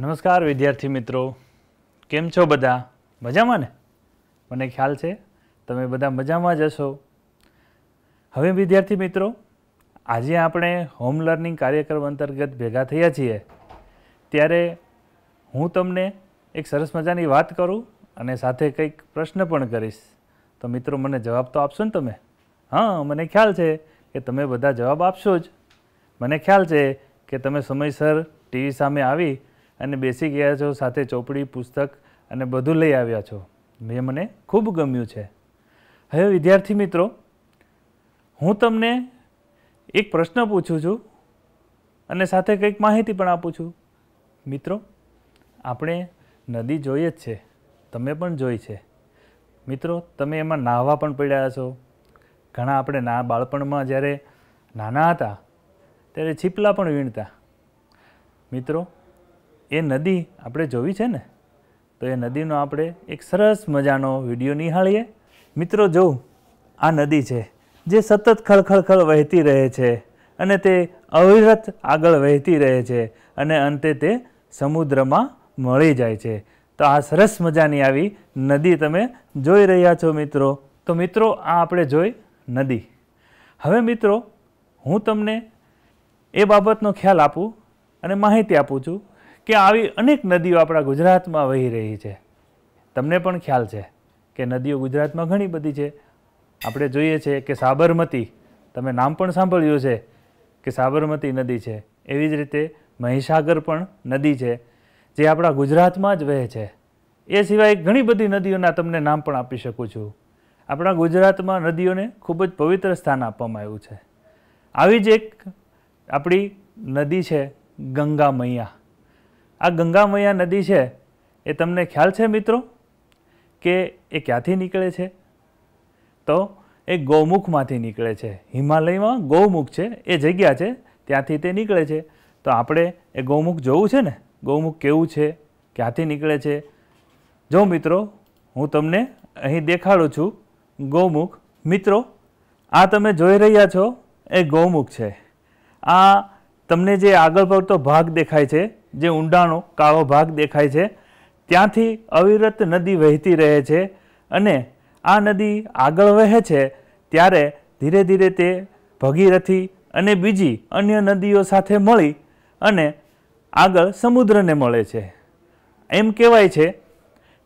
નમસ્કાર વિદ્યાર્થી મિત્રો કેમ છો બધા મજામાં ને મને ખ્યાલ છે તમે બધા મજામાં જ હશો હવે વિદ્યાર્થી મિત્રો આજે આપણે હોમ લર્નિંગ કાર્યક્રમ અંતર્ગત ભેગા થયા છીએ ત્યારે હું તમને એક સરસ મજાની વાત કરું અને સાથે કંઈક પ્રશ્ન પણ કરીશ તો મિત્રો મને જવાબ તો આપશો ને તમે હા મને ખ્યાલ છે કે તમે બધા જવાબ આપશો જ મને ખ્યાલ છે કે તમે સમયસર ટીવી સામે આવી અને બેસી ગયા છો સાથે ચોપડી પુસ્તક અને બધું લઈ આવ્યા છો જે મને ખૂબ ગમ્યું છે હવે વિદ્યાર્થી મિત્રો હું તમને એક પ્રશ્ન પૂછું છું અને સાથે કંઈક માહિતી પણ આપું છું મિત્રો આપણે નદી જોઈએ જ છે તમે પણ જોઈ છે મિત્રો તમે એમાં નાહવા પણ પડ્યા છો ઘણા આપણે ના બાળપણમાં જ્યારે નાના હતા ત્યારે છીપલા પણ વીણતા મિત્રો એ નદી આપણે જોવી છે ને તો એ નદીનો આપણે એક સરસ મજાનો વિડીયો નિહાળીએ મિત્રો જો આ નદી છે જે સતત ખળખળખળ વહેતી રહે છે અને તે અવિરત આગળ વહેતી રહે છે અને અંતે તે સમુદ્રમાં મળી જાય છે તો આ સરસ મજાની આવી નદી તમે જોઈ રહ્યા છો મિત્રો તો મિત્રો આ આપણે જોઈ નદી હવે મિત્રો હું તમને એ બાબતનો ખ્યાલ આપું અને માહિતી આપું છું કે આવી અનેક નદીઓ આપણા ગુજરાતમાં વહી રહી છે તમને પણ ખ્યાલ છે કે નદીઓ ગુજરાતમાં ઘણી બધી છે આપણે જોઈએ છે કે સાબરમતી તમે નામ પણ સાંભળ્યું છે કે સાબરમતી નદી છે એવી જ રીતે મહીસાગર પણ નદી છે જે આપણા ગુજરાતમાં જ વહે છે એ સિવાય ઘણી બધી નદીઓના તમને નામ પણ આપી શકું છું આપણા ગુજરાતમાં નદીઓને ખૂબ જ પવિત્ર સ્થાન આપવામાં આવ્યું છે આવી જ એક આપણી નદી છે ગંગા મૈયા આ ગંગામૈયા નદી છે એ તમને ખ્યાલ છે મિત્રો કે એ ક્યાંથી નીકળે છે તો એ ગૌમુખમાંથી નીકળે છે હિમાલયમાં ગૌમુખ છે એ જગ્યા છે ત્યાંથી તે નીકળે છે તો આપણે એ ગૌમુખ જોવું છે ને ગૌમુખ કેવું છે ક્યાંથી નીકળે છે જો મિત્રો હું તમને અહીં દેખાડું છું ગૌમુખ મિત્રો આ તમે જોઈ રહ્યા છો એ ગૌમુખ છે આ તમને જે આગળ પડતો ભાગ દેખાય છે જે ઊંડાણો કાળો ભાગ દેખાય છે ત્યાંથી અવિરત નદી વહેતી રહે છે અને આ નદી આગળ વહે છે ત્યારે ધીરે ધીરે તે ભગીરથી અને બીજી અન્ય નદીઓ સાથે મળી અને આગળ સમુદ્રને મળે છે એમ કહેવાય છે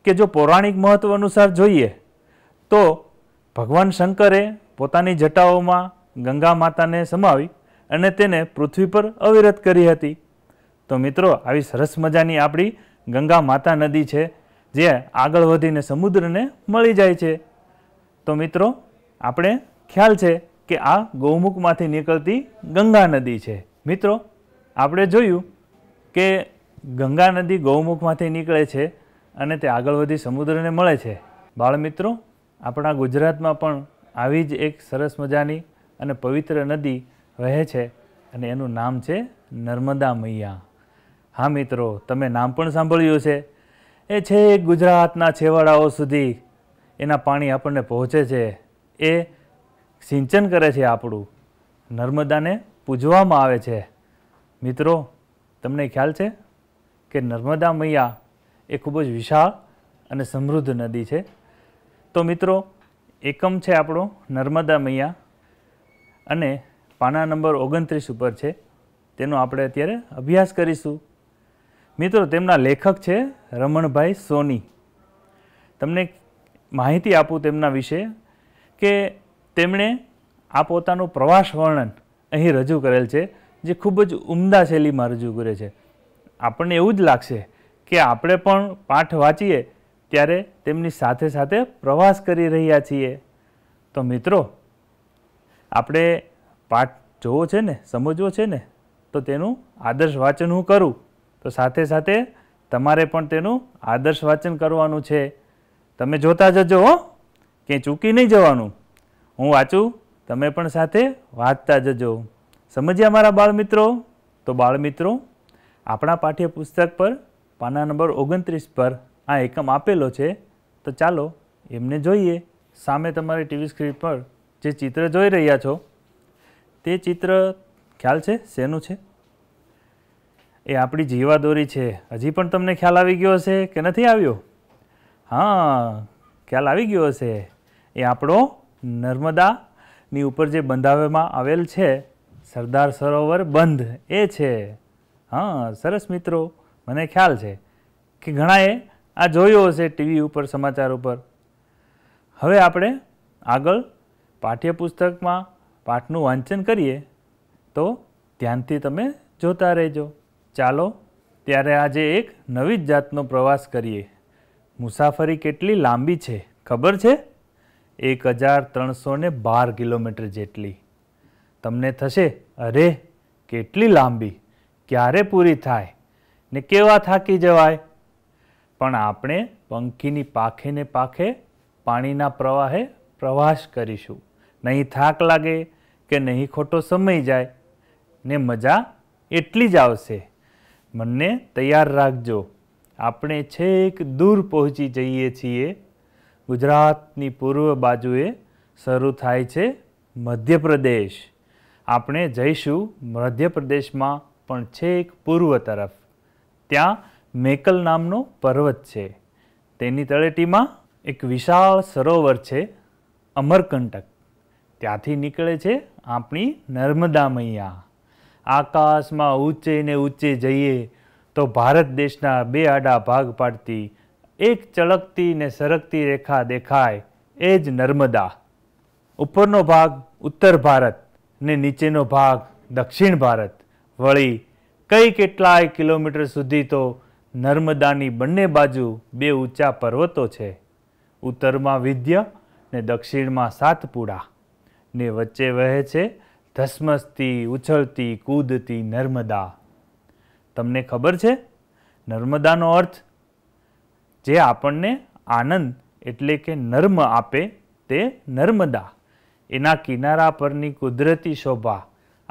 કે જો પૌરાણિક મહત્વ અનુસાર જોઈએ તો ભગવાન શંકરે પોતાની જટાઓમાં ગંગા માતાને સમાવી અને તેને પૃથ્વી પર અવિરત કરી હતી તો મિત્રો આવી સરસ મજાની આપણી ગંગા માતા નદી છે જે આગળ વધીને સમુદ્રને મળી જાય છે તો મિત્રો આપણે ખ્યાલ છે કે આ ગૌમુખમાંથી નીકળતી ગંગા નદી છે મિત્રો આપણે જોયું કે ગંગા નદી ગૌમુખમાંથી નીકળે છે અને તે આગળ વધી સમુદ્રને મળે છે બાળમિત્રો આપણા ગુજરાતમાં પણ આવી જ એક સરસ મજાની અને પવિત્ર નદી વહે છે અને એનું નામ છે નર્મદા મૈયા હા મિત્રો તમે નામ પણ સાંભળ્યું છે એ છે ગુજરાતના છેવાડાઓ સુધી એના પાણી આપણને પહોંચે છે એ સિંચન કરે છે આપણું નર્મદાને પૂજવામાં આવે છે મિત્રો તમને ખ્યાલ છે કે નર્મદા મૈયા એ ખૂબ જ વિશાળ અને સમૃદ્ધ નદી છે તો મિત્રો એકમ છે આપણો નર્મદા મૈયા અને પાના નંબર ઓગણત્રીસ ઉપર છે તેનો આપણે અત્યારે અભ્યાસ કરીશું મિત્રો તેમના લેખક છે રમણભાઈ સોની તમને માહિતી આપું તેમના વિશે કે તેમણે આ પોતાનું પ્રવાસ વર્ણન અહીં રજૂ કરેલ છે જે ખૂબ જ ઉમદા શૈલીમાં રજૂ કરે છે આપણને એવું જ લાગશે કે આપણે પણ પાઠ વાંચીએ ત્યારે તેમની સાથે સાથે પ્રવાસ કરી રહ્યા છીએ તો મિત્રો આપણે પાઠ જોવો છે ને સમજવો છે ને તો તેનું આદર્શ વાંચન હું કરું તો સાથે સાથે તમારે પણ તેનું આદર્શ વાંચન કરવાનું છે તમે જોતા જજો હો કે ચૂકી નહીં જવાનું હું વાંચું તમે પણ સાથે વાંચતા જજો સમજ્યા મારા બાળમિત્રો તો બાળમિત્રો આપણા પાઠ્યપુસ્તક પર પાના નંબર ઓગણત્રીસ પર આ એકમ આપેલો છે તો ચાલો એમને જોઈએ સામે તમારી ટીવી સ્ક્રીન પર જે ચિત્ર જોઈ રહ્યા છો તે ચિત્ર ખ્યાલ છે શેનું છે એ આપણી જીવાદોરી છે હજી પણ તમને ખ્યાલ આવી ગયો હશે કે નથી આવ્યો હા ખ્યાલ આવી ગયો હશે એ આપણો નર્મદાની ઉપર જે બંધાવવામાં આવેલ છે સરદાર સરોવર બંધ એ છે હા સરસ મિત્રો મને ખ્યાલ છે કે ઘણાએ આ જોયો હશે ટીવી ઉપર સમાચાર ઉપર હવે આપણે આગળ પાઠ્યપુસ્તકમાં પાઠનું વાંચન કરીએ તો ધ્યાનથી તમે જોતા રહેજો ચાલો ત્યારે આજે એક નવી જ જાતનો પ્રવાસ કરીએ મુસાફરી કેટલી લાંબી છે ખબર છે એક હજાર ત્રણસો ને બાર કિલોમીટર જેટલી તમને થશે અરે કેટલી લાંબી ક્યારે પૂરી થાય ને કેવા થાકી જવાય પણ આપણે પંખીની પાખે ને પાખે પાણીના પ્રવાહે પ્રવાસ કરીશું નહીં થાક લાગે કે નહીં ખોટો સમય જાય ને મજા એટલી જ આવશે મનને તૈયાર રાખજો આપણે છેક દૂર પહોંચી જઈએ છીએ ગુજરાતની પૂર્વ બાજુએ શરૂ થાય છે મધ્યપ્રદેશ આપણે જઈશું મધ્યપ્રદેશમાં પણ છેક પૂર્વ તરફ ત્યાં મેકલ નામનો પર્વત છે તેની તળેટીમાં એક વિશાળ સરોવર છે અમરકંટક ત્યાંથી નીકળે છે આપણી નર્મદા મૈયા આકાશમાં ઊંચે ને ઊંચે જઈએ તો ભારત દેશના બે આડા ભાગ પાડતી એક ચળકતી ને સરકતી રેખા દેખાય એ જ નર્મદા ઉપરનો ભાગ ઉત્તર ભારત ને નીચેનો ભાગ દક્ષિણ ભારત વળી કઈ કેટલાય કિલોમીટર સુધી તો નર્મદાની બંને બાજુ બે ઊંચા પર્વતો છે ઉત્તરમાં વિદ્ય ને દક્ષિણમાં સાતપુડા ને વચ્ચે વહે છે ધસમસતી ઉછળતી કૂદતી નર્મદા તમને ખબર છે નર્મદાનો અર્થ જે આપણને આનંદ એટલે કે નર્મ આપે તે નર્મદા એના કિનારા પરની કુદરતી શોભા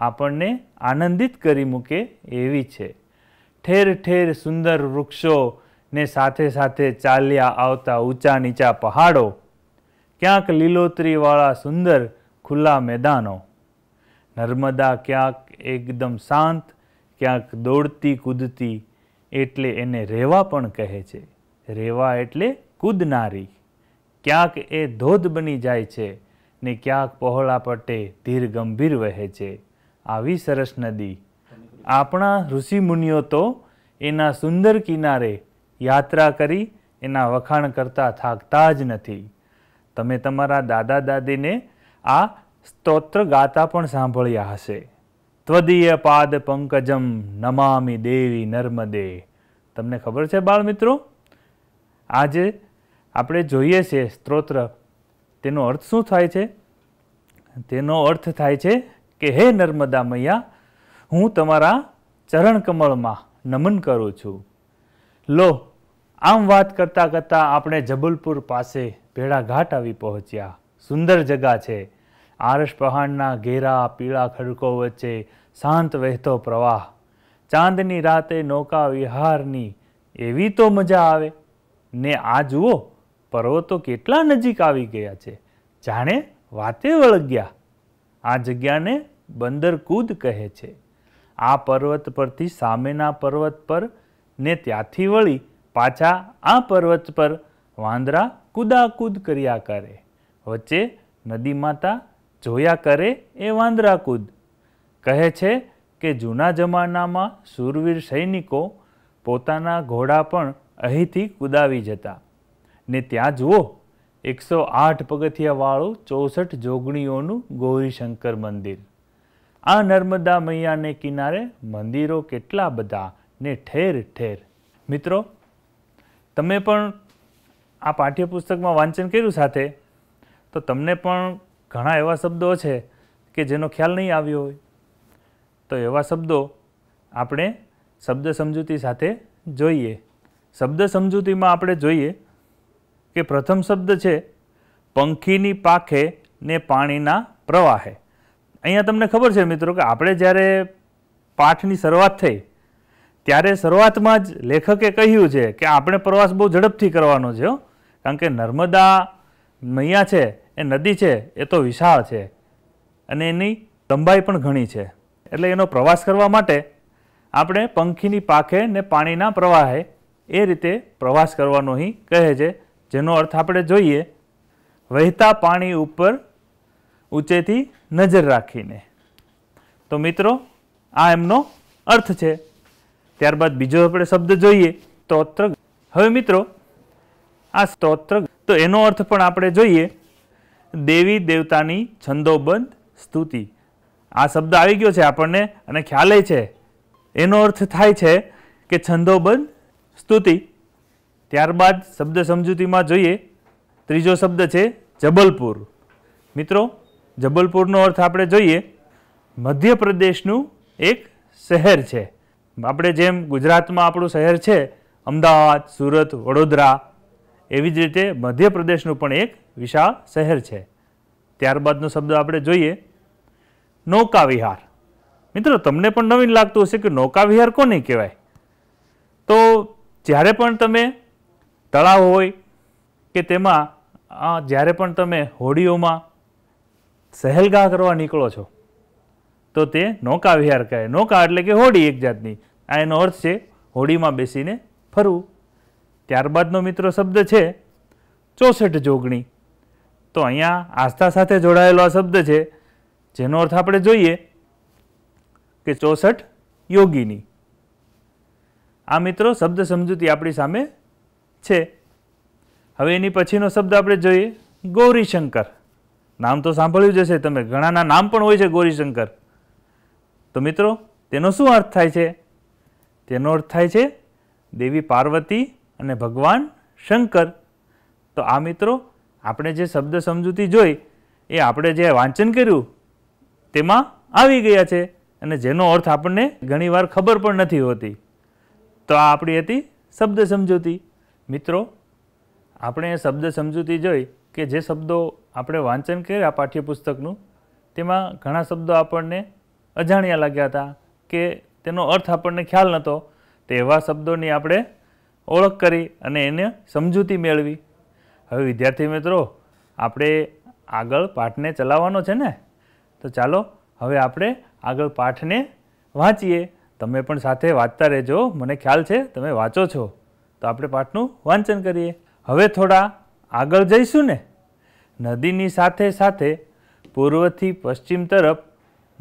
આપણને આનંદિત કરી મૂકે એવી છે ઠેર ઠેર સુંદર વૃક્ષો ને સાથે સાથે ચાલ્યા આવતા ઊંચા નીચા પહાડો ક્યાંક લીલોતરીવાળા સુંદર ખુલ્લા મેદાનો નર્મદા ક્યાંક એકદમ શાંત ક્યાંક દોડતી કૂદતી એટલે એને રેવા પણ કહે છે રેવા એટલે કૂદનારી ક્યાંક એ ધોધ બની જાય છે ને ક્યાંક પહોળા પટે ધીર ગંભીર વહે છે આવી સરસ નદી આપણા ઋષિમુનિઓ તો એના સુંદર કિનારે યાત્રા કરી એના વખાણ કરતા થાકતા જ નથી તમે તમારા દાદા દાદીને આ સ્તોત્ર ગાતા પણ સાંભળ્યા હશે ત્વદીય પાદ પંકજમ નમામી દેવી નર્મદે તમને ખબર છે બાળ મિત્રો આજે આપણે જોઈએ છે સ્તોત્ર તેનો અર્થ શું થાય છે તેનો અર્થ થાય છે કે હે નર્મદા મૈયા હું તમારા ચરણકમળમાં નમન કરું છું લો આમ વાત કરતાં કરતાં આપણે જબલપુર પાસે ભેળાઘાટ આવી પહોંચ્યા સુંદર જગા છે આરશ પહાડના ઘેરા પીળા ખડકો વચ્ચે શાંત વહેતો પ્રવાહ ચાંદની રાતે નૌકા વિહારની એવી તો મજા આવે ને આ જુઓ પર્વતો કેટલા નજીક આવી ગયા છે જાણે વાતે વળગ્યા આ જગ્યાને બંદર કૂદ કહે છે આ પર્વત પરથી સામેના પર્વત પર ને ત્યાંથી વળી પાછા આ પર્વત પર વાંદરા કુદાકૂદ કર્યા કરે વચ્ચે નદી માતા જોયા કરે એ વાંદરાકૂદ કહે છે કે જૂના જમાનામાં સુરવીર સૈનિકો પોતાના ઘોડા પણ અહીંથી કુદાવી જતા ને ત્યાં જુઓ એકસો આઠ પગથિયાવાળું ચોસઠ જોગણીઓનું ગૌરીશંકર મંદિર આ નર્મદા મૈયાને કિનારે મંદિરો કેટલા બધા ને ઠેર ઠેર મિત્રો તમે પણ આ પાઠ્યપુસ્તકમાં વાંચન કર્યું સાથે તો તમને પણ ઘણા એવા શબ્દો છે કે જેનો ખ્યાલ નહીં આવ્યો હોય તો એવા શબ્દો આપણે શબ્દ સમજૂતી સાથે જોઈએ શબ્દ સમજૂતીમાં આપણે જોઈએ કે પ્રથમ શબ્દ છે પંખીની પાખે ને પાણીના પ્રવાહે અહીંયા તમને ખબર છે મિત્રો કે આપણે જ્યારે પાઠની શરૂઆત થઈ ત્યારે શરૂઆતમાં જ લેખકે કહ્યું છે કે આપણે પ્રવાસ બહુ ઝડપથી કરવાનો છે કારણ કે નર્મદા મૈયા છે એ નદી છે એ તો વિશાળ છે અને એની લંબાઈ પણ ઘણી છે એટલે એનો પ્રવાસ કરવા માટે આપણે પંખીની પાખે ને પાણીના પ્રવાહે એ રીતે પ્રવાસ કરવાનો અહીં કહે છે જેનો અર્થ આપણે જોઈએ વહેતા પાણી ઉપર ઊંચેથી નજર રાખીને તો મિત્રો આ એમનો અર્થ છે ત્યારબાદ બીજો આપણે શબ્દ જોઈએ સ્તોત્ર હવે મિત્રો આ સ્તોત્ર તો એનો અર્થ પણ આપણે જોઈએ દેવી દેવતાની છંદોબંધ સ્તુતિ આ શબ્દ આવી ગયો છે આપણને અને ખ્યાલ છે એનો અર્થ થાય છે કે છંદોબંધ સ્તુતિ ત્યારબાદ શબ્દ સમજૂતીમાં જોઈએ ત્રીજો શબ્દ છે જબલપુર મિત્રો જબલપુરનો અર્થ આપણે જોઈએ મધ્યપ્રદેશનું એક શહેર છે આપણે જેમ ગુજરાતમાં આપણું શહેર છે અમદાવાદ સુરત વડોદરા એવી જ રીતે મધ્યપ્રદેશનું પણ એક વિશાળ શહેર છે ત્યારબાદનો શબ્દ આપણે જોઈએ નૌકા વિહાર મિત્રો તમને પણ નવીન લાગતું હશે કે નૌકા વિહાર કોને કહેવાય તો જ્યારે પણ તમે તળાવ હોય કે તેમાં જ્યારે પણ તમે હોડીઓમાં સહેલગાહ કરવા નીકળો છો તો તે નૌકાવિહાર કહેવાય નૌકા એટલે કે હોડી એક જાતની આ એનો અર્થ છે હોડીમાં બેસીને ફરવું ત્યારબાદનો મિત્રો શબ્દ છે ચોસઠ જોગણી તો અહીંયા આસ્થા સાથે જોડાયેલો આ શબ્દ છે જેનો અર્થ આપણે જોઈએ કે ચોસઠ યોગીની આ મિત્રો શબ્દ સમજૂતી આપણી સામે છે હવે એની પછીનો શબ્દ આપણે જોઈએ ગૌરીશંકર નામ તો સાંભળ્યું જ હશે તમે ઘણાના નામ પણ હોય છે ગૌરીશંકર તો મિત્રો તેનો શું અર્થ થાય છે તેનો અર્થ થાય છે દેવી પાર્વતી અને ભગવાન શંકર તો આ મિત્રો આપણે જે શબ્દ સમજૂતી જોઈ એ આપણે જે વાંચન કર્યું તેમાં આવી ગયા છે અને જેનો અર્થ આપણને ઘણીવાર ખબર પણ નથી હોતી તો આ આપણી હતી શબ્દ સમજૂતી મિત્રો આપણે શબ્દ સમજૂતી જોઈ કે જે શબ્દો આપણે વાંચન કર્યા પાઠ્યપુસ્તકનું તેમાં ઘણા શબ્દો આપણને અજાણ્યા લાગ્યા હતા કે તેનો અર્થ આપણને ખ્યાલ નહોતો તો એવા શબ્દોની આપણે ઓળખ કરી અને એને સમજૂતી મેળવી હવે વિદ્યાર્થી મિત્રો આપણે આગળ પાઠને ચલાવવાનો છે ને તો ચાલો હવે આપણે આગળ પાઠને વાંચીએ તમે પણ સાથે વાંચતા રહેજો મને ખ્યાલ છે તમે વાંચો છો તો આપણે પાઠનું વાંચન કરીએ હવે થોડા આગળ જઈશું ને નદીની સાથે સાથે પૂર્વથી પશ્ચિમ તરફ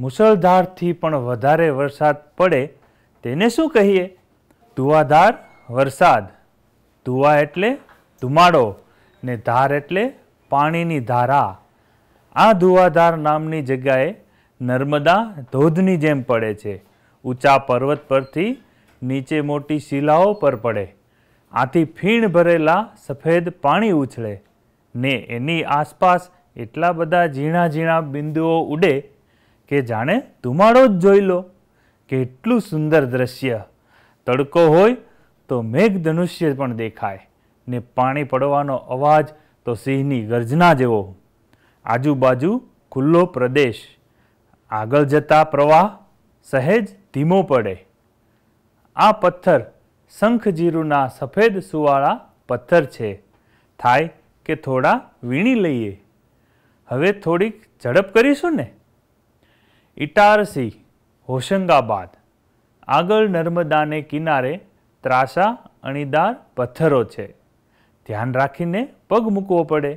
મુસળધારથી પણ વધારે વરસાદ પડે તેને શું કહીએ ધુવાધાર વરસાદ ધુવા એટલે ધુમાડો ને ધાર એટલે પાણીની ધારા આ ધુવાધાર નામની જગ્યાએ નર્મદા ધોધની જેમ પડે છે ઊંચા પર્વત પરથી નીચે મોટી શિલાઓ પર પડે આથી ફીણ ભરેલા સફેદ પાણી ઉછળે ને એની આસપાસ એટલા બધા ઝીણા ઝીણા બિંદુઓ ઉડે કે જાણે ધુમાડો જ જોઈ લો કેટલું સુંદર દ્રશ્ય તડકો હોય તો મેઘધનુષ્ય પણ દેખાય ને પાણી પડવાનો અવાજ તો સિંહની ગર્જના જેવો આજુબાજુ ખુલ્લો પ્રદેશ આગળ જતા પ્રવાહ સહેજ ધીમો પડે આ પથ્થર શંખજીરુના સફેદ સુવાળા પથ્થર છે થાય કે થોડા વીણી લઈએ હવે થોડીક ઝડપ કરીશું ને ઇટારસી હોશંગાબાદ આગળ નર્મદાને કિનારે ત્રાસા અણીદાર પથ્થરો છે ધ્યાન રાખીને પગ મૂકવો પડે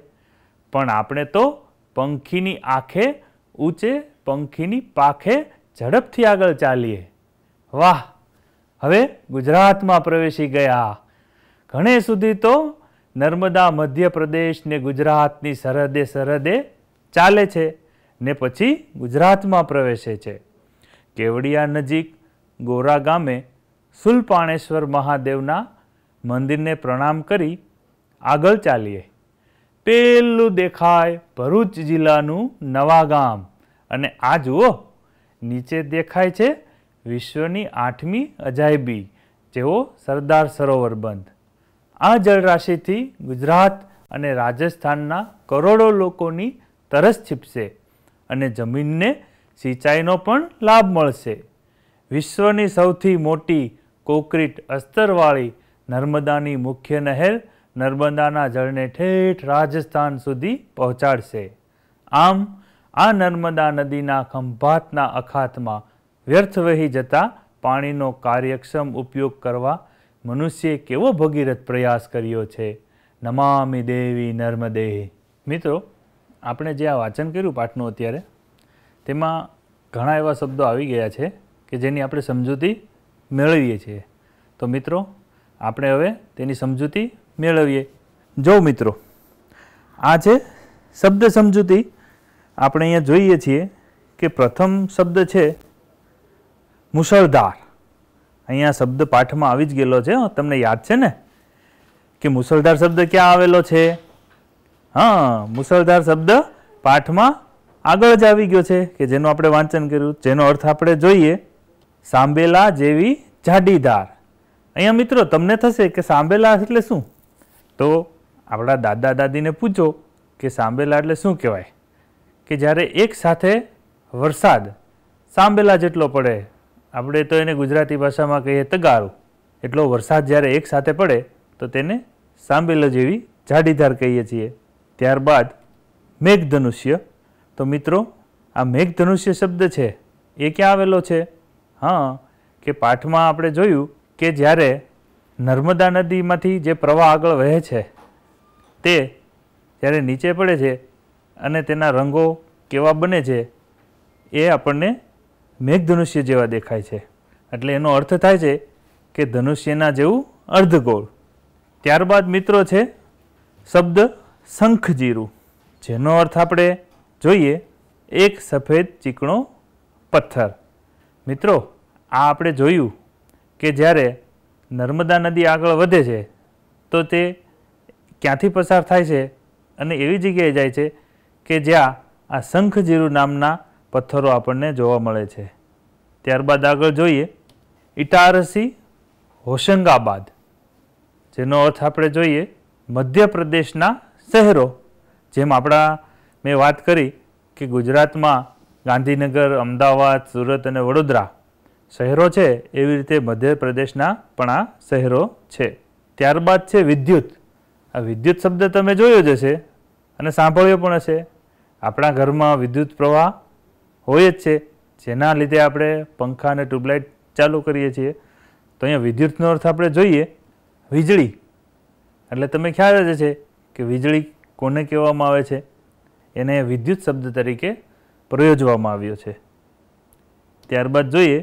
પણ આપણે તો પંખીની આંખે ઊંચે પંખીની પાખે ઝડપથી આગળ ચાલીએ વાહ હવે ગુજરાતમાં પ્રવેશી ગયા ઘણે સુધી તો નર્મદા મધ્યપ્રદેશ ને ગુજરાતની સરહદે સરહદે ચાલે છે ને પછી ગુજરાતમાં પ્રવેશે છે કેવડિયા નજીક ગોરા ગામે સુલપાણેશ્વર મહાદેવના મંદિરને પ્રણામ કરી આગળ ચાલીએ પહેલું દેખાય ભરૂચ જિલ્લાનું નવા ગામ અને આ જુઓ નીચે દેખાય છે વિશ્વની આઠમી અજાયબી જેવો સરદાર સરોવર બંધ આ જળરાશિથી ગુજરાત અને રાજસ્થાનના કરોડો લોકોની તરસ છીપશે અને જમીનને સિંચાઈનો પણ લાભ મળશે વિશ્વની સૌથી મોટી કોક્રીટ અસ્તરવાળી નર્મદાની મુખ્ય નહેર નર્મદાના જળને ઠેઠ રાજસ્થાન સુધી પહોંચાડશે આમ આ નર્મદા નદીના ખંભાતના અખાતમાં વ્યર્થ વહી જતા પાણીનો કાર્યક્ષમ ઉપયોગ કરવા મનુષ્યે કેવો ભગીરથ પ્રયાસ કર્યો છે નમામિ દેવી નર્મદે મિત્રો આપણે જે આ વાંચન કર્યું પાઠનું અત્યારે તેમાં ઘણા એવા શબ્દો આવી ગયા છે કે જેની આપણે સમજૂતી મેળવીએ છીએ તો મિત્રો આપણે હવે તેની સમજૂતી મેળવીએ જો મિત્રો આ છે શબ્દ સમજૂતી આપણે અહીંયા જોઈએ છીએ કે પ્રથમ શબ્દ છે મુશળધાર અહીંયા શબ્દ પાઠમાં આવી જ ગયેલો છે તમને યાદ છે ને કે મુશળધાર શબ્દ ક્યાં આવેલો છે હા મુશળધાર શબ્દ પાઠમાં આગળ જ આવી ગયો છે કે જેનું આપણે વાંચન કર્યું જેનો અર્થ આપણે જોઈએ સાંભેલા જેવી જાડીધાર અહીંયા મિત્રો તમને થશે કે સાંભેલા એટલે શું તો આપણા દાદા દાદીને પૂછો કે સાંભેલા એટલે શું કહેવાય કે જ્યારે એક સાથે વરસાદ સાંભેલા જેટલો પડે આપણે તો એને ગુજરાતી ભાષામાં કહીએ તગારું એટલો વરસાદ જ્યારે એક સાથે પડે તો તેને સાંબેલો જેવી જાડીધાર કહીએ છીએ ત્યારબાદ મેઘધનુષ્ય તો મિત્રો આ મેઘધનુષ્ય શબ્દ છે એ ક્યાં આવેલો છે હા કે પાઠમાં આપણે જોયું કે જ્યારે નર્મદા નદીમાંથી જે પ્રવાહ આગળ વહે છે તે જ્યારે નીચે પડે છે અને તેના રંગો કેવા બને છે એ આપણને મેઘધનુષ્ય જેવા દેખાય છે એટલે એનો અર્થ થાય છે કે ધનુષ્યના જેવું અર્ધગોળ ત્યારબાદ મિત્રો છે શબ્દ શંખજીરું જેનો અર્થ આપણે જોઈએ એક સફેદ ચીકણો પથ્થર મિત્રો આ આપણે જોયું કે જ્યારે નર્મદા નદી આગળ વધે છે તો તે ક્યાંથી પસાર થાય છે અને એવી જગ્યાએ જાય છે કે જ્યાં આ શંખજીરુ નામના પથ્થરો આપણને જોવા મળે છે ત્યારબાદ આગળ જોઈએ ઇટારસી હોશંગાબાદ જેનો અર્થ આપણે જોઈએ મધ્યપ્રદેશના શહેરો જેમ આપણા મેં વાત કરી કે ગુજરાતમાં ગાંધીનગર અમદાવાદ સુરત અને વડોદરા શહેરો છે એવી રીતે મધ્યપ્રદેશના પણ આ શહેરો છે ત્યારબાદ છે વિદ્યુત આ વિદ્યુત શબ્દ તમે જોયો જ હશે અને સાંભળ્યો પણ હશે આપણા ઘરમાં વિદ્યુત પ્રવાહ હોય જ છે જેના લીધે આપણે પંખા અને ટ્યુબલાઇટ ચાલુ કરીએ છીએ તો અહીંયા વિદ્યુતનો અર્થ આપણે જોઈએ વીજળી એટલે તમે ખ્યાલ જ છે કે વીજળી કોને કહેવામાં આવે છે એને વિદ્યુત શબ્દ તરીકે પ્રયોજવામાં આવ્યો છે ત્યારબાદ જોઈએ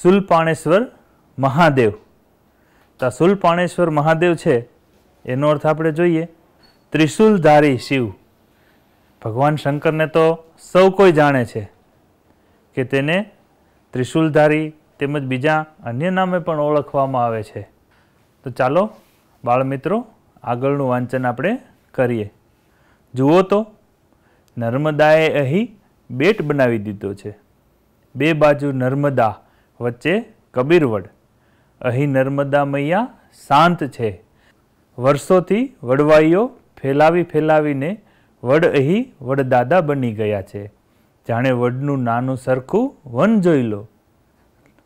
શુલપાણેશ્વર મહાદેવ તો આ સુલપાણેશ્વર મહાદેવ છે એનો અર્થ આપણે જોઈએ ત્રિશુલધારી શિવ ભગવાન શંકરને તો સૌ કોઈ જાણે છે કે તેને ત્રિશુલધારી તેમજ બીજા અન્ય નામે પણ ઓળખવામાં આવે છે તો ચાલો બાળમિત્રો આગળનું વાંચન આપણે કરીએ જુઓ તો નર્મદાએ અહીં બેટ બનાવી દીધો છે બે બાજુ નર્મદા વચ્ચે કબીરવડ અહીં નર્મદા મૈયા શાંત છે વર્ષોથી વડવાઈઓ ફેલાવી ફેલાવીને વડ અહીં વડદાદા બની ગયા છે જાણે વડનું નાનું સરખું વન જોઈ લો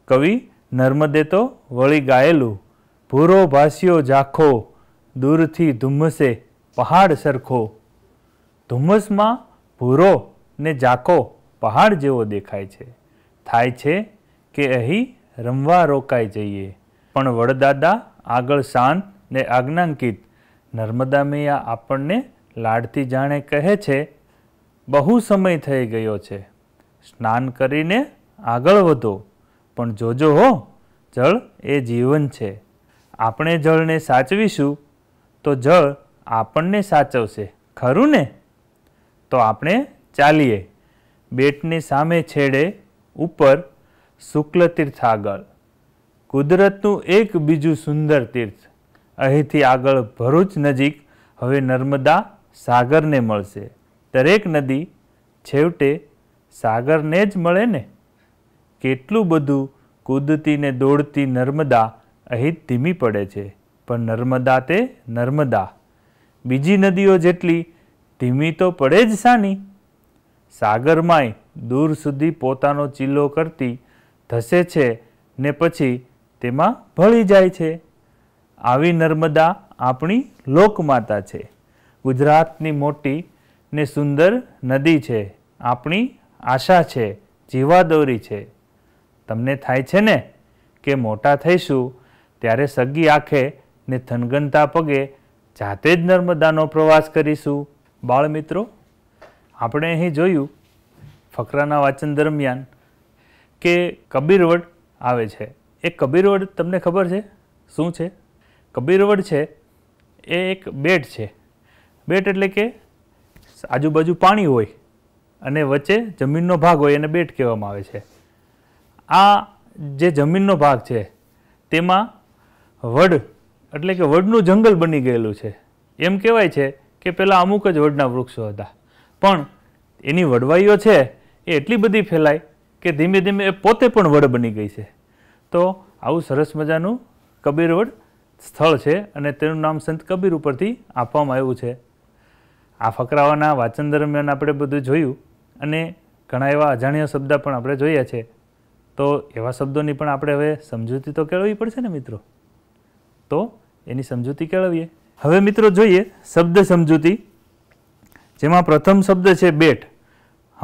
કવિ નર્મદે તો વળી ગાયેલું ભૂરો ભાસ્યો ઝાખો દૂરથી ધુમ્મસે પહાડ સરખો ધુમ્મસમાં ભૂરો ને ઝાંખો પહાડ જેવો દેખાય છે થાય છે કે અહીં રમવા રોકાઈ જઈએ પણ વડદાદા આગળ શાંત ને આજ્ઞાંકિત નર્મદા મૈયા આપણને લાડતી જાણે કહે છે બહુ સમય થઈ ગયો છે સ્નાન કરીને આગળ વધો પણ જોજો હો જળ એ જીવન છે આપણે જળને સાચવીશું તો જળ આપણને સાચવશે ખરું ને તો આપણે ચાલીએ બેટની સામે છેડે ઉપર શુક્લ તીર્થ આગળ કુદરતનું એક બીજું સુંદર તીર્થ અહીંથી આગળ ભરૂચ નજીક હવે નર્મદા સાગરને મળશે દરેક નદી છેવટે સાગરને જ મળે ને કેટલું બધું કૂદતી ને દોડતી નર્મદા અહીં ધીમી પડે છે પણ નર્મદા તે નર્મદા બીજી નદીઓ જેટલી ધીમી તો પડે જ સાની સાગરમાંય દૂર સુધી પોતાનો ચીલો કરતી ધસે છે ને પછી તેમાં ભળી જાય છે આવી નર્મદા આપણી લોકમાતા છે ગુજરાતની મોટી ને સુંદર નદી છે આપણી આશા છે જીવાદોરી છે તમને થાય છે ને કે મોટા થઈશું ત્યારે સગી આંખે ને થનગનતા પગે જાતે જ નર્મદાનો પ્રવાસ કરીશું બાળ મિત્રો આપણે અહીં જોયું ફકરાના વાંચન દરમિયાન કે કબીરવડ આવે છે એ કબીરવડ તમને ખબર છે શું છે કબીરવડ છે એ એક બેટ છે બેટ એટલે કે આજુબાજુ પાણી હોય અને વચ્ચે જમીનનો ભાગ હોય એને બેટ કહેવામાં આવે છે આ જે જમીનનો ભાગ છે તેમાં વડ એટલે કે વડનું જંગલ બની ગયેલું છે એમ કહેવાય છે કે પહેલાં અમુક જ વડના વૃક્ષો હતા પણ એની વડવાઈઓ છે એ એટલી બધી ફેલાય કે ધીમે ધીમે એ પોતે પણ વડ બની ગઈ છે તો આવું સરસ મજાનું કબીરવડ સ્થળ છે અને તેનું નામ સંત કબીર ઉપરથી આપવામાં આવ્યું છે આ ફકરાઓના વાંચન દરમિયાન આપણે બધું જોયું અને ઘણા એવા અજાણ્યા શબ્દ પણ આપણે જોયા છે તો એવા શબ્દોની પણ આપણે હવે સમજૂતી તો કેળવવી પડશે ને મિત્રો તો એની સમજૂતી કેળવીએ હવે મિત્રો જોઈએ શબ્દ સમજૂતી જેમાં પ્રથમ શબ્દ છે બેટ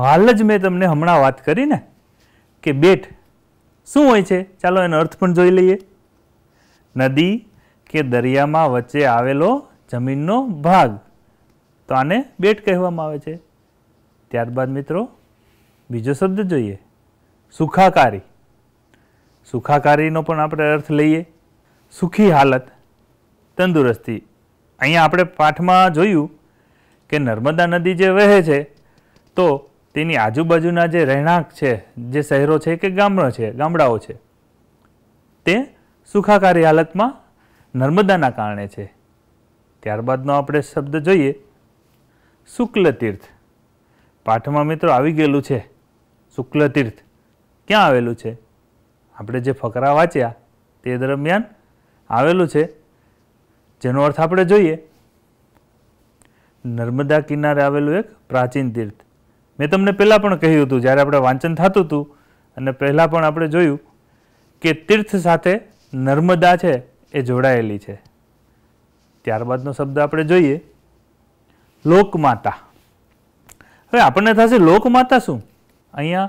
હાલ જ મેં તમને હમણાં વાત કરી ને કે બેટ શું હોય છે ચાલો એનો અર્થ પણ જોઈ લઈએ નદી કે દરિયામાં વચ્ચે આવેલો જમીનનો ભાગ તો આને બેટ કહેવામાં આવે છે ત્યારબાદ મિત્રો બીજો શબ્દ જોઈએ સુખાકારી સુખાકારીનો પણ આપણે અર્થ લઈએ સુખી હાલત તંદુરસ્તી અહીંયા આપણે પાઠમાં જોયું કે નર્મદા નદી જે વહે છે તો તેની આજુબાજુના જે રહેણાંક છે જે શહેરો છે કે ગામડો છે ગામડાઓ છે તે સુખાકારી હાલતમાં નર્મદાના કારણે છે ત્યારબાદનો આપણે શબ્દ જોઈએ શુક્લ તીર્થ પાઠમાં મિત્રો આવી ગયેલું છે શુક્લ તીર્થ ક્યાં આવેલું છે આપણે જે ફકરા વાંચ્યા તે દરમિયાન આવેલું છે જેનો અર્થ આપણે જોઈએ નર્મદા કિનારે આવેલું એક પ્રાચીન તીર્થ મેં તમને પહેલાં પણ કહ્યું હતું જ્યારે આપણે વાંચન થતું હતું અને પહેલાં પણ આપણે જોયું કે તીર્થ સાથે નર્મદા છે એ જોડાયેલી છે ત્યારબાદનો શબ્દ આપણે જોઈએ લોકમાતા હવે આપણને થશે લોકમાતા શું અહીંયા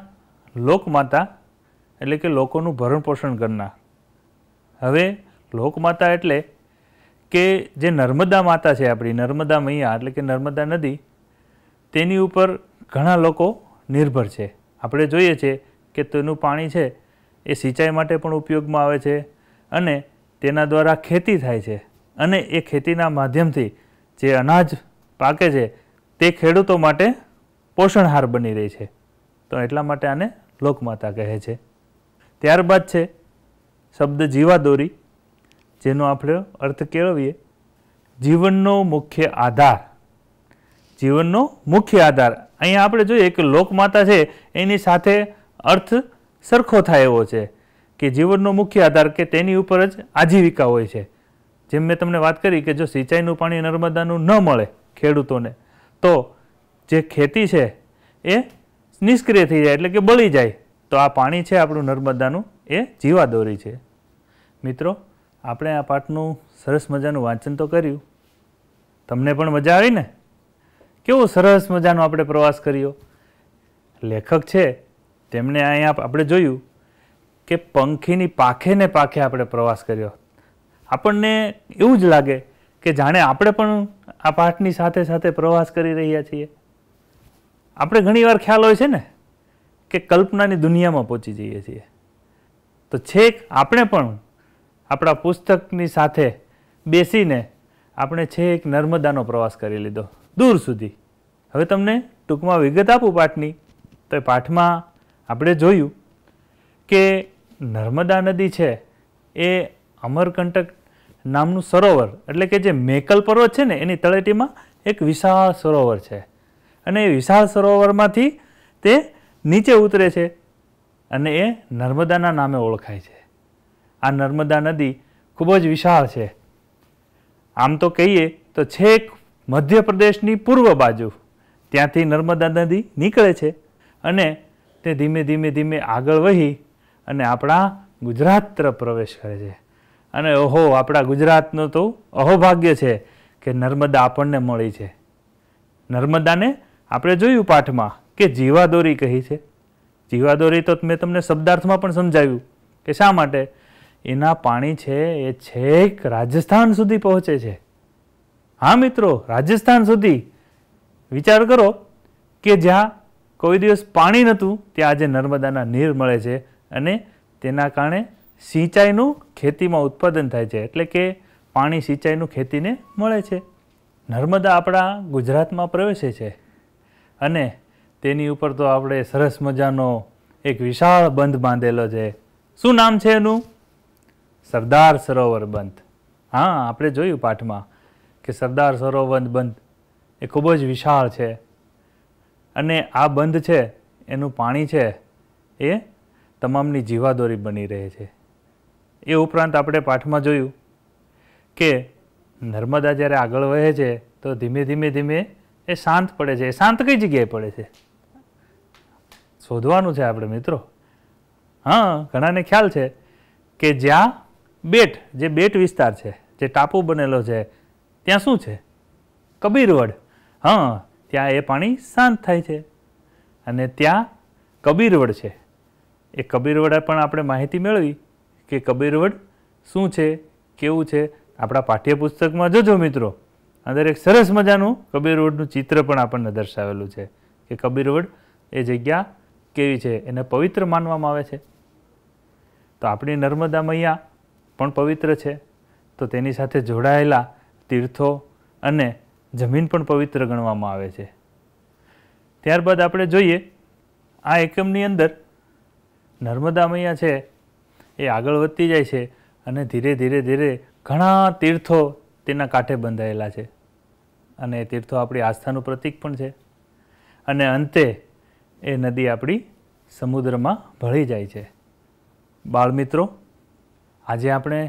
લોકમાતા એટલે કે લોકોનું ભરણ પોષણ કરનાર હવે લોકમાતા એટલે કે જે નર્મદા માતા છે આપણી નર્મદા મૈયા એટલે કે નર્મદા નદી તેની ઉપર ઘણા લોકો નિર્ભર છે આપણે જોઈએ છીએ કે તેનું પાણી છે એ સિંચાઈ માટે પણ ઉપયોગમાં આવે છે અને તેના દ્વારા ખેતી થાય છે અને એ ખેતીના માધ્યમથી જે અનાજ પાકે છે તે ખેડૂતો માટે પોષણહાર બની રહી છે તો એટલા માટે આને લોકમાતા કહે છે ત્યારબાદ છે શબ્દ જીવાદોરી જેનો આપણે અર્થ કેળવીએ જીવનનો મુખ્ય આધાર જીવનનો મુખ્ય આધાર અહીંયા આપણે જોઈએ કે લોકમાતા છે એની સાથે અર્થ સરખો થાય એવો છે કે જીવનનો મુખ્ય આધાર કે તેની ઉપર જ આજીવિકા હોય છે જેમ મેં તમને વાત કરી કે જો સિંચાઈનું પાણી નર્મદાનું ન મળે ખેડૂતોને તો જે ખેતી છે એ નિષ્ક્રિય થઈ જાય એટલે કે બળી જાય તો આ પાણી છે આપણું નર્મદાનું એ જીવાદોરી છે મિત્રો આપણે આ પાઠનું સરસ મજાનું વાંચન તો કર્યું તમને પણ મજા આવી ને કેવો સરસ મજાનો આપણે પ્રવાસ કર્યો લેખક છે તેમણે અહીંયા આપણે જોયું કે પંખીની પાખે ને પાખે આપણે પ્રવાસ કર્યો આપણને એવું જ લાગે કે જાણે આપણે પણ આ પાઠની સાથે સાથે પ્રવાસ કરી રહ્યા છીએ આપણે ઘણીવાર ખ્યાલ હોય છે ને કે કલ્પનાની દુનિયામાં પહોંચી જઈએ છીએ તો છેક આપણે પણ આપણા પુસ્તકની સાથે બેસીને આપણે છે એક નર્મદાનો પ્રવાસ કરી લીધો દૂર સુધી હવે તમને ટૂંકમાં વિગત આપું પાઠની તો એ પાઠમાં આપણે જોયું કે નર્મદા નદી છે એ અમરકંટક નામનું સરોવર એટલે કે જે મેકલ પર્વત છે ને એની તળેટીમાં એક વિશાળ સરોવર છે અને એ વિશાળ સરોવરમાંથી તે નીચે ઉતરે છે અને એ નર્મદાના નામે ઓળખાય છે આ નર્મદા નદી ખૂબ જ વિશાળ છે આમ તો કહીએ તો છેક મધ્યપ્રદેશની પૂર્વ બાજુ ત્યાંથી નર્મદા નદી નીકળે છે અને તે ધીમે ધીમે ધીમે આગળ વહી અને આપણા ગુજરાત તરફ પ્રવેશ કરે છે અને ઓહો આપણા ગુજરાતનો તો અહોભાગ્ય છે કે નર્મદા આપણને મળી છે નર્મદાને આપણે જોયું પાઠમાં કે જીવાદોરી કહી છે જીવાદોરી તો મેં તમને શબ્દાર્થમાં પણ સમજાવ્યું કે શા માટે એના પાણી છે એ છેક રાજસ્થાન સુધી પહોંચે છે હા મિત્રો રાજસ્થાન સુધી વિચાર કરો કે જ્યાં કોઈ દિવસ પાણી નહોતું ત્યાં આજે નર્મદાના નીર મળે છે અને તેના કારણે સિંચાઈનું ખેતીમાં ઉત્પાદન થાય છે એટલે કે પાણી સિંચાઈનું ખેતીને મળે છે નર્મદા આપણા ગુજરાતમાં પ્રવેશે છે અને તેની ઉપર તો આપણે સરસ મજાનો એક વિશાળ બંધ બાંધેલો છે શું નામ છે એનું સરદાર સરોવર બંધ હા આપણે જોયું પાઠમાં કે સરદાર સરોવર બંધ એ ખૂબ જ વિશાળ છે અને આ બંધ છે એનું પાણી છે એ તમામની જીવાદોરી બની રહે છે એ ઉપરાંત આપણે પાઠમાં જોયું કે નર્મદા જ્યારે આગળ વહે છે તો ધીમે ધીમે ધીમે એ શાંત પડે છે એ શાંત કઈ જગ્યાએ પડે છે શોધવાનું છે આપણે મિત્રો હા ઘણાને ખ્યાલ છે કે જ્યાં બેટ જે બેટ વિસ્તાર છે જે ટાપુ બનેલો છે ત્યાં શું છે કબીરવડ હા ત્યાં એ પાણી શાંત થાય છે અને ત્યાં કબીરવડ છે એ કબીરવડ પણ આપણે માહિતી મેળવી કે કબીરવડ શું છે કેવું છે આપણા પાઠ્યપુસ્તકમાં જોજો મિત્રો અંદર એક સરસ મજાનું કબીરવડનું ચિત્ર પણ આપણને દર્શાવેલું છે કે કબીરવડ એ જગ્યા કેવી છે એને પવિત્ર માનવામાં આવે છે તો આપણી નર્મદા મૈયા પણ પવિત્ર છે તો તેની સાથે જોડાયેલા તીર્થો અને જમીન પણ પવિત્ર ગણવામાં આવે છે ત્યારબાદ આપણે જોઈએ આ એકમની અંદર નર્મદા મૈયા છે એ આગળ વધતી જાય છે અને ધીરે ધીરે ધીરે ઘણા તીર્થો તેના કાંઠે બંધાયેલા છે અને એ તીર્થો આપણી આસ્થાનું પ્રતીક પણ છે અને અંતે એ નદી આપણી સમુદ્રમાં ભળી જાય છે બાળમિત્રો મિત્રો આજે આપણે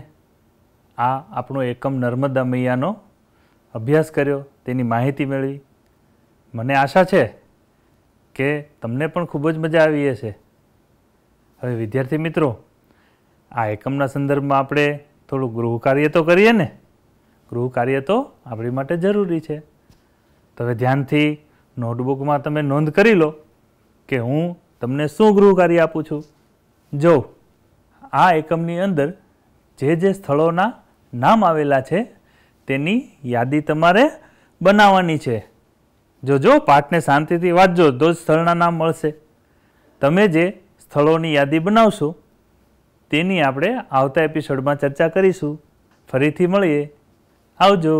આ આપણો એકમ નર્મદા મૈયાનો અભ્યાસ કર્યો તેની માહિતી મેળવી મને આશા છે કે તમને પણ ખૂબ જ મજા આવી હશે હવે વિદ્યાર્થી મિત્રો આ એકમના સંદર્ભમાં આપણે થોડું ગૃહ કાર્ય તો કરીએ ને ગૃહ કાર્ય તો આપણી માટે જરૂરી છે તો હવે ધ્યાનથી નોટબુકમાં તમે નોંધ કરી લો કે હું તમને શું ગૃહ કાર્ય આપું છું જો આ એકમની અંદર જે જે સ્થળોના નામ આવેલા છે તેની યાદી તમારે બનાવવાની છે જોજો પાઠને શાંતિથી વાંચજો તો જ સ્થળના નામ મળશે તમે જે સ્થળોની યાદી બનાવશો તેની આપણે આવતા એપિસોડમાં ચર્ચા કરીશું ફરીથી મળીએ આવજો